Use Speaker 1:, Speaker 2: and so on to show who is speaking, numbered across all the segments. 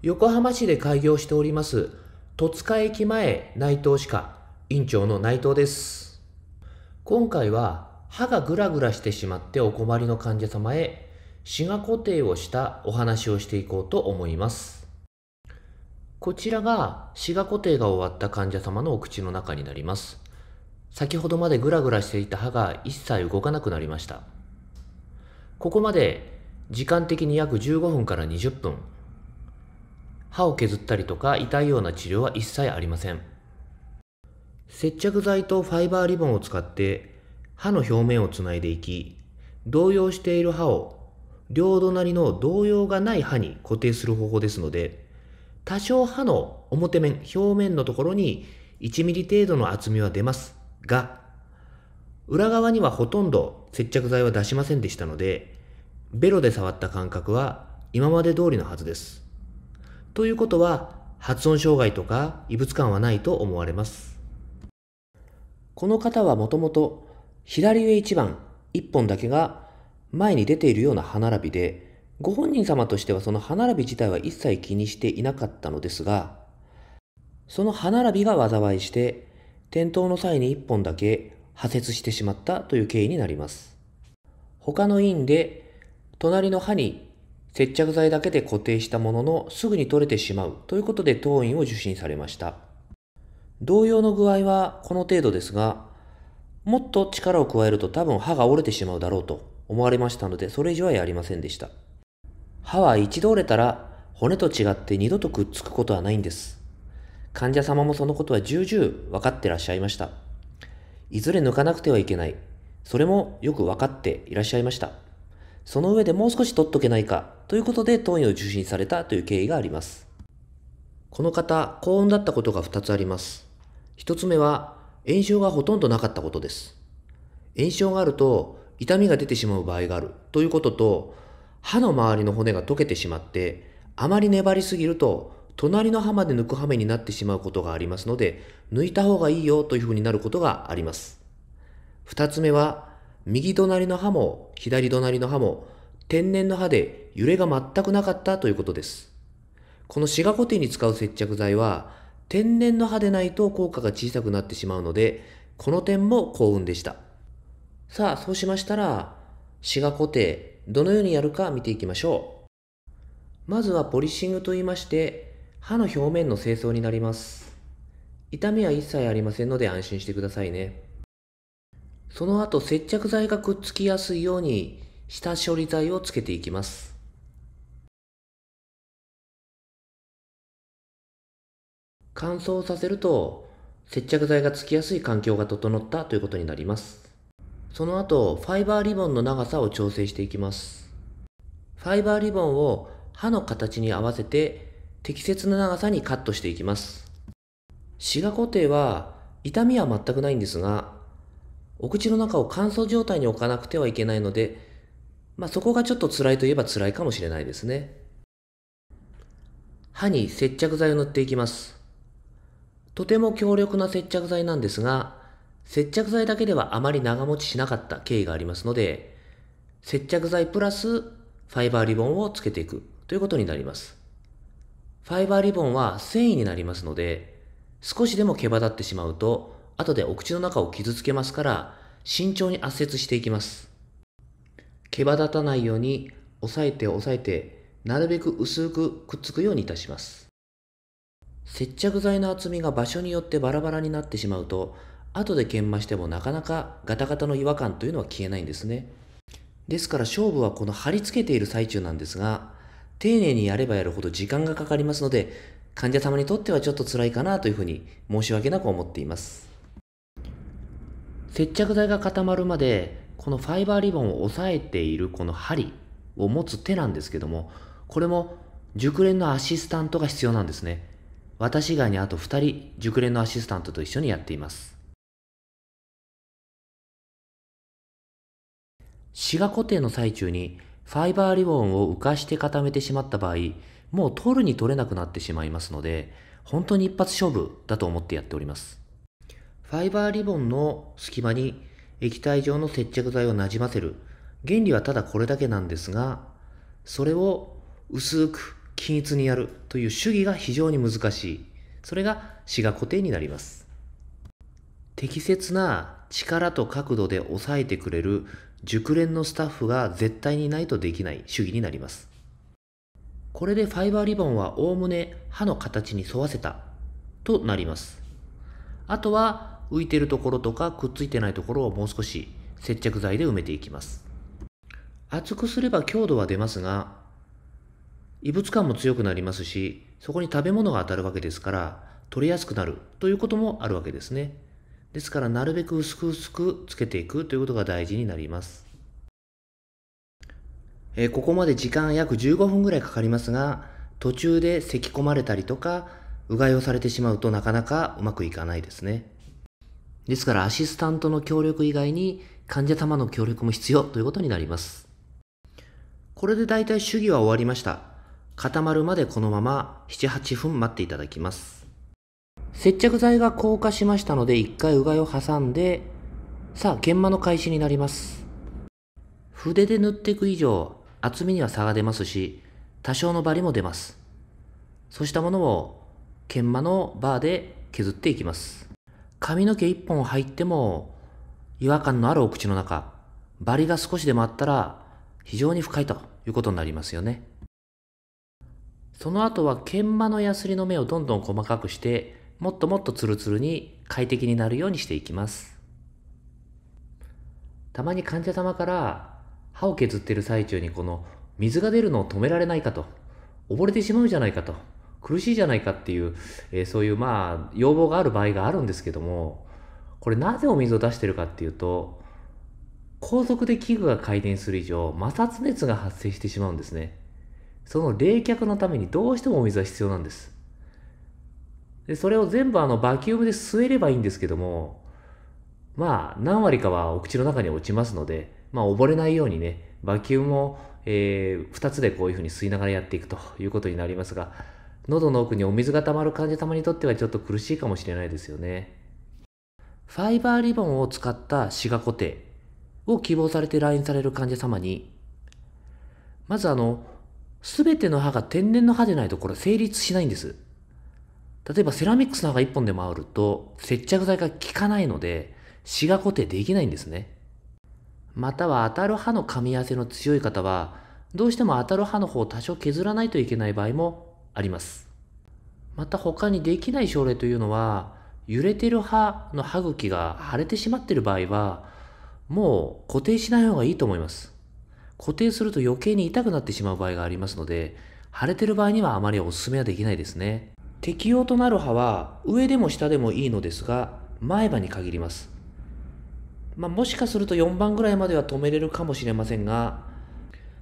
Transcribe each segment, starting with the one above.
Speaker 1: 横浜市で開業しております、戸塚駅前内藤歯科、院長の内藤です。今回は、歯がぐらぐらしてしまってお困りの患者様へ、歯が固定をしたお話をしていこうと思います。こちらが、歯が固定が終わった患者様のお口の中になります。先ほどまでぐらぐらしていた歯が一切動かなくなりました。ここまで時間的に約15分から20分、歯を削ったりとか痛いような治療は一切ありません。接着剤とファイバーリボンを使って歯の表面をつないでいき、動揺している歯を両隣の動揺がない歯に固定する方法ですので、多少歯の表面、表面のところに1ミリ程度の厚みは出ますが、裏側にはほとんど接着剤は出しませんでしたので、ベロで触った感覚は今まで通りのはずです。ということは発音障害とか異物感はないと思われます。この方はもともと左上1番1本だけが前に出ているような歯並びで、ご本人様としてはその歯並び自体は一切気にしていなかったのですが、その歯並びが災いして、転倒の際に1本だけ破折してしまったという経緯になります。他の院で隣の歯に接着剤だけで固定したもののすぐに取れてしまうということで当院を受診されました。同様の具合はこの程度ですが、もっと力を加えると多分歯が折れてしまうだろうと思われましたので、それ以上はやりませんでした。歯は一度折れたら骨と違って二度とくっつくことはないんです。患者様もそのことは重々分かってらっしゃいました。いずれ抜かなくてはいけない。それもよく分かっていらっしゃいました。その上でもう少し取っとけないかということで問いを受診されたという経緯があります。この方、高温だったことが2つあります。1つ目は、炎症がほとんどなかったことです。炎症があると、痛みが出てしまう場合があるということと、歯の周りの骨が溶けてしまって、あまり粘りすぎると、隣の歯まで抜く羽目になってしまうことがありますので、抜いた方がいいよというふうになることがあります。2つ目は、右隣の歯も左隣の歯も天然の歯で揺れが全くなかったということです。このシガコテに使う接着剤は、天然の歯でないと効果が小さくなってしまうので、この点も幸運でした。さあ、そうしましたら、シガコテ、どのようにやるか見ていきましょう。まずはポリッシングと言いまして、歯の表面の清掃になります。痛みは一切ありませんので安心してくださいね。その後接着剤がくっつきやすいように下処理剤をつけていきます。乾燥させると接着剤がつきやすい環境が整ったということになります。その後、ファイバーリボンの長さを調整していきます。ファイバーリボンを刃の形に合わせて適切な長さにカットしていきます。シガ固定は痛みは全くないんですが、お口の中を乾燥状態に置かなくてはいけないので、まあ、そこがちょっと辛いといえば辛いかもしれないですね。歯に接着剤を塗っていきます。とても強力な接着剤なんですが、接着剤だけではあまり長持ちしなかった経緯がありますので、接着剤プラスファイバーリボンをつけていくということになります。ファイバーリボンは繊維になりますので、少しでも毛羽立ってしまうと、後でお口の中を傷つけますから、慎重に圧接していきます。毛羽立たないように押さえて押さえてなるべく薄くくっつくようにいたします接着剤の厚みが場所によってバラバラになってしまうと後で研磨してもなかなかガタガタの違和感というのは消えないんですねですから勝負はこの貼り付けている最中なんですが丁寧にやればやるほど時間がかかりますので患者様にとってはちょっと辛いかなというふうに申し訳なく思っています接着剤が固まるまでこのファイバーリボンを押さえているこの針を持つ手なんですけども、これも熟練のアシスタントが必要なんですね。私以外にあと2人熟練のアシスタントと一緒にやっています。滋賀固定の最中にファイバーリボンを浮かして固めてしまった場合、もう取るに取れなくなってしまいますので、本当に一発勝負だと思ってやっております。ファイバーリボンの隙間に液体状の接着剤をなじませる。原理はただこれだけなんですが、それを薄く均一にやるという主義が非常に難しい。それが詩が固定になります。適切な力と角度で抑えてくれる熟練のスタッフが絶対にないとできない主義になります。これでファイバーリボンはおおむね歯の形に沿わせたとなります。あとは浮いてるところとかくっついてないところをもう少し接着剤で埋めていきます。厚くすれば強度は出ますが、異物感も強くなりますし、そこに食べ物が当たるわけですから、取れやすくなるということもあるわけですね。ですから、なるべく薄く薄くつけていくということが大事になります。えー、ここまで時間約15分ぐらいかかりますが、途中で咳き込まれたりとか、うがいをされてしまうとなかなかうまくいかないですね。ですからアシスタントの協力以外に患者様の協力も必要ということになります。これで大体主義は終わりました。固まるまでこのまま7、8分待っていただきます。接着剤が硬化しましたので一回うがいを挟んで、さあ研磨の開始になります。筆で塗っていく以上、厚みには差が出ますし、多少のバリも出ます。そうしたものを研磨のバーで削っていきます。髪の毛一本入っても違和感のあるお口の中、バリが少しでもあったら非常に深いということになりますよね。その後は研磨のヤスリの目をどんどん細かくして、もっともっとツルツルに快適になるようにしていきます。たまに患者様から歯を削っている最中にこの水が出るのを止められないかと、溺れてしまうじゃないかと苦しいじゃないかっていう、えー、そういうまあ要望がある場合があるんですけどもこれなぜお水を出してるかっていうと高速で器具が回転する以上摩擦熱が発生してしまうんですねその冷却のためにどうしてもお水は必要なんですでそれを全部あのバキュームで吸えればいいんですけどもまあ何割かはお口の中に落ちますのでまあ溺れないようにねバキュームを、えー、2つでこういうふうに吸いながらやっていくということになりますが喉の奥にお水が溜まる患者様にとってはちょっと苦しいかもしれないですよね。ファイバーリボンを使ったシガ固定を希望されて来院される患者様に、まずあの、すべての歯が天然の歯でないとこれ成立しないんです。例えばセラミックスの歯が1本でもあると接着剤が効かないので、シガ固定できないんですね。または当たる歯の噛み合わせの強い方は、どうしても当たる歯の方を多少削らないといけない場合もあります。また他にできない症例というのは、揺れてる歯の歯茎が腫れてしまっている場合は、もう固定しない方がいいと思います。固定すると余計に痛くなってしまう場合がありますので、腫れてる場合にはあまりお勧めはできないですね。適用となる歯は上でも下でもいいのですが、前歯に限ります。まあ、もしかすると4番ぐらいまでは止めれるかもしれませんが、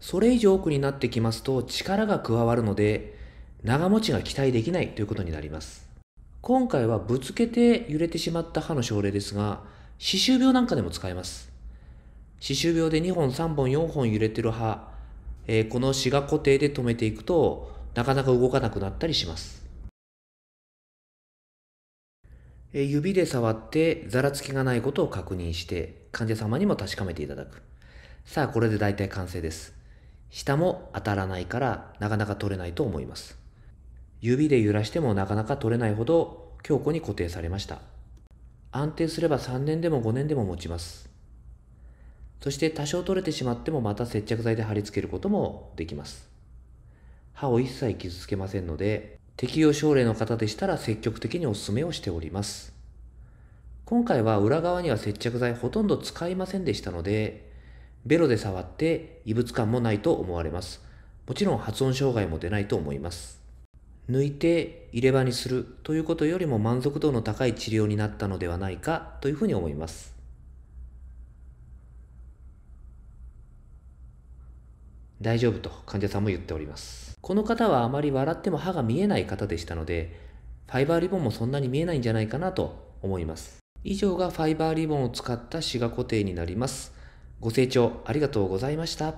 Speaker 1: それ以上奥になってきますと力が加わるので、長持ちが期待できないということになります。今回はぶつけて揺れてしまった歯の症例ですが、歯周病なんかでも使えます。歯周病で2本、3本、4本揺れてる歯、えー、この歯が固定で止めていくと、なかなか動かなくなったりします。えー、指で触ってざらつきがないことを確認して、患者様にも確かめていただく。さあ、これで大体完成です。下も当たらないから、なかなか取れないと思います。指で揺らしてもなかなか取れないほど強固に固定されました。安定すれば3年でも5年でも持ちます。そして多少取れてしまってもまた接着剤で貼り付けることもできます。歯を一切傷つけませんので、適用症例の方でしたら積極的にお勧めをしております。今回は裏側には接着剤ほとんど使いませんでしたので、ベロで触って異物感もないと思われます。もちろん発音障害も出ないと思います。抜いて入れ歯にするということよりも満足度の高い治療になったのではないかというふうに思います。大丈夫と患者さんも言っております。この方はあまり笑っても歯が見えない方でしたので、ファイバーリボンもそんなに見えないんじゃないかなと思います。以上がファイバーリボンを使った歯が固定になります。ご清聴ありがとうございました。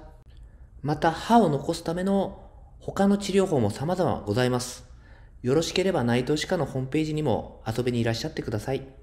Speaker 1: また歯を残すための他の治療法も様々ございます。よろしければ内藤歯科のホームページにも遊びにいらっしゃってください。